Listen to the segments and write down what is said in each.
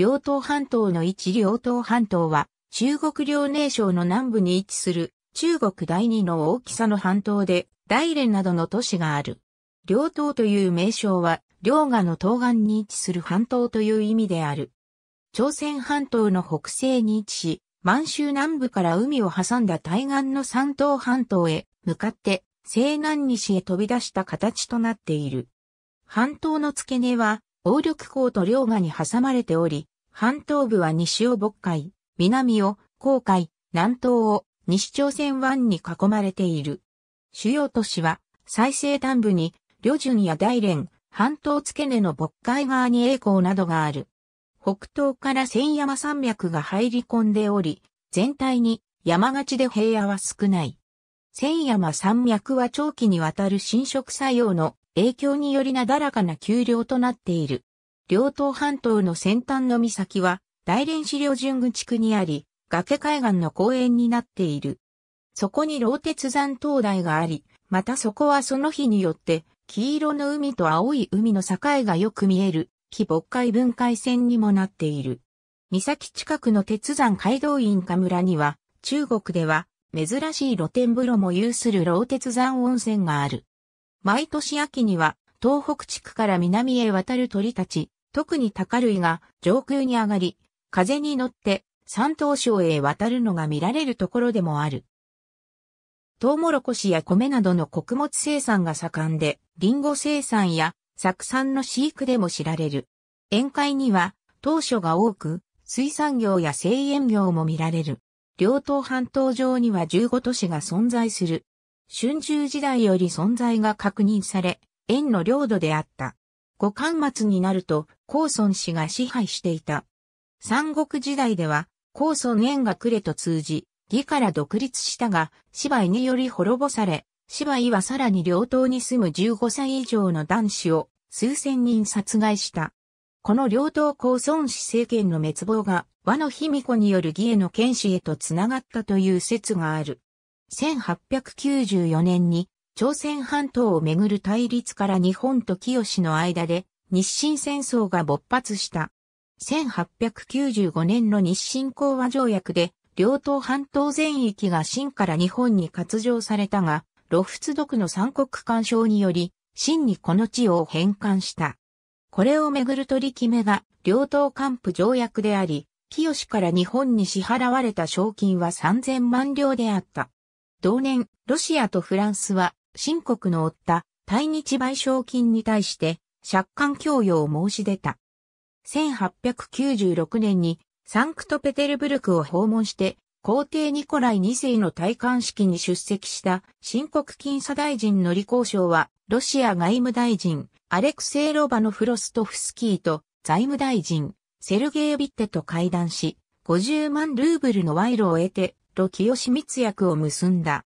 両島半島の一両島半島は、中国遼寧省の南部に位置する、中国第二の大きさの半島で、大連などの都市がある。両島という名称は、両河の東岸に位置する半島という意味である。朝鮮半島の北西に位置し、満州南部から海を挟んだ対岸の山東半島へ向かって西南西へ飛び出した形となっている。半島の付け根は、王緑港と両河に挟まれており、半島部は西を渤海、南を黄海、南東を西朝鮮湾に囲まれている。主要都市は最西端部に、旅順や大連、半島付け根の渤海側に栄光などがある。北東から千山山脈が入り込んでおり、全体に山勝ちで平野は少ない。千山山脈は長期にわたる侵食作用の影響によりなだらかな丘陵となっている。両島半島の先端の岬は、大連市領巡具地区にあり、崖海岸の公園になっている。そこに老鉄山灯台があり、またそこはその日によって、黄色の海と青い海の境がよく見える、木北海分解線にもなっている。岬近くの鉄山街道院下村には、中国では、珍しい露天風呂も有する老鉄山温泉がある。毎年秋には、東北地区から南へ渡る鳥たち、特に高類が上空に上がり、風に乗って山東省へ渡るのが見られるところでもある。トウモロコシや米などの穀物生産が盛んで、リンゴ生産や酢酸の飼育でも知られる。宴会には当初が多く、水産業や製塩業も見られる。両島半島上には15都市が存在する。春秋時代より存在が確認され、円の領土であった。五巻末になると、高孫氏が支配していた。三国時代では、高孫縁が呉と通じ、義から独立したが、芝居により滅ぼされ、芝居はさらに両党に住む15歳以上の男子を数千人殺害した。この両党高孫氏政権の滅亡が和の卑弥呼による義への剣士へとつながったという説がある。1894年に朝鮮半島をめぐる対立から日本と清の間で日清戦争が勃発した。1895年の日清講和条約で、両党半島全域が清から日本に割譲されたが、露仏独の三国干渉により、清にこの地を返還した。これをめぐる取り決めが、両党幹部条約であり、清から日本に支払われた賞金は3000万両であった。同年、ロシアとフランスは新国の負った対日賠償金に対して借款供与を申し出た。1896年にサンクトペテルブルクを訪問して皇帝ニコライ2世の戴冠式に出席した新国金査大臣の李光省はロシア外務大臣アレクセイ・ロバノフロストフスキーと財務大臣セルゲイ・ビッテと会談し50万ルーブルの賄賂を得てロキヨシ密約を結んだ。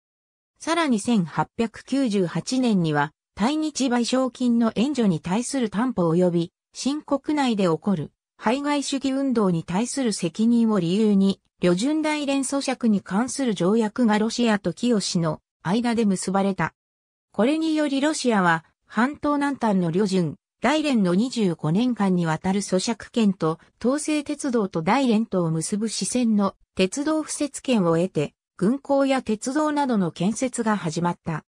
さらに1898年には、対日賠償金の援助に対する担保及び、新国内で起こる、排外主義運動に対する責任を理由に、旅順大連租借に関する条約がロシアと清の間で結ばれた。これによりロシアは、半島南端の旅順、大連の25年間にわたる租借権と、東西鉄道と大連とを結ぶ支線の鉄道敷設権を得て、軍港や鉄道などの建設が始まった。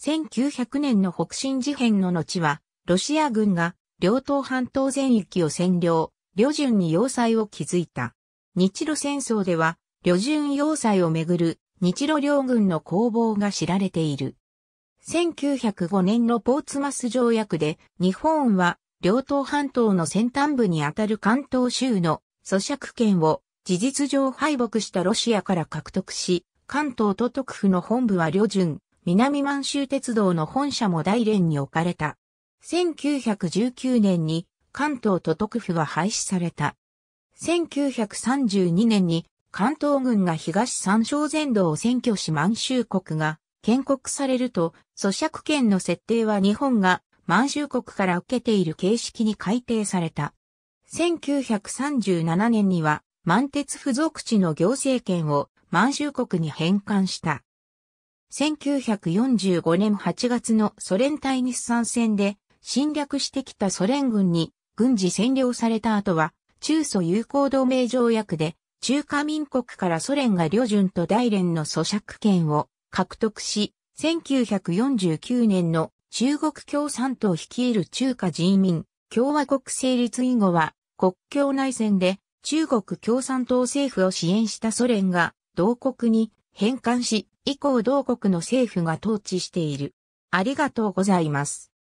1900年の北進事変の後は、ロシア軍が両党半島全域を占領、旅順に要塞を築いた。日露戦争では、旅順要塞をめぐる日露両軍の攻防が知られている。1905年のポーツマス条約で、日本は両党半島の先端部にあたる関東州の咀嚼権を事実上敗北したロシアから獲得し、関東都督府の本部は旅順、南満州鉄道の本社も大連に置かれた。1919年に関東都督府は廃止された。1932年に関東軍が東三省全土を占拠し満州国が建国されると、咀嚼権の設定は日本が満州国から受けている形式に改定された。1937年には満鉄付属地の行政権を満州国に返還した。1945年8月のソ連対日産戦で侵略してきたソ連軍に軍事占領された後は中ソ友好同盟条約で中華民国からソ連が旅順と大連の咀嚼権を獲得し、1949年の中国共産党率いる中華人民共和国成立以後は国境内戦で中国共産党政府を支援したソ連が同国に返還し、以降同国の政府が統治している。ありがとうございます。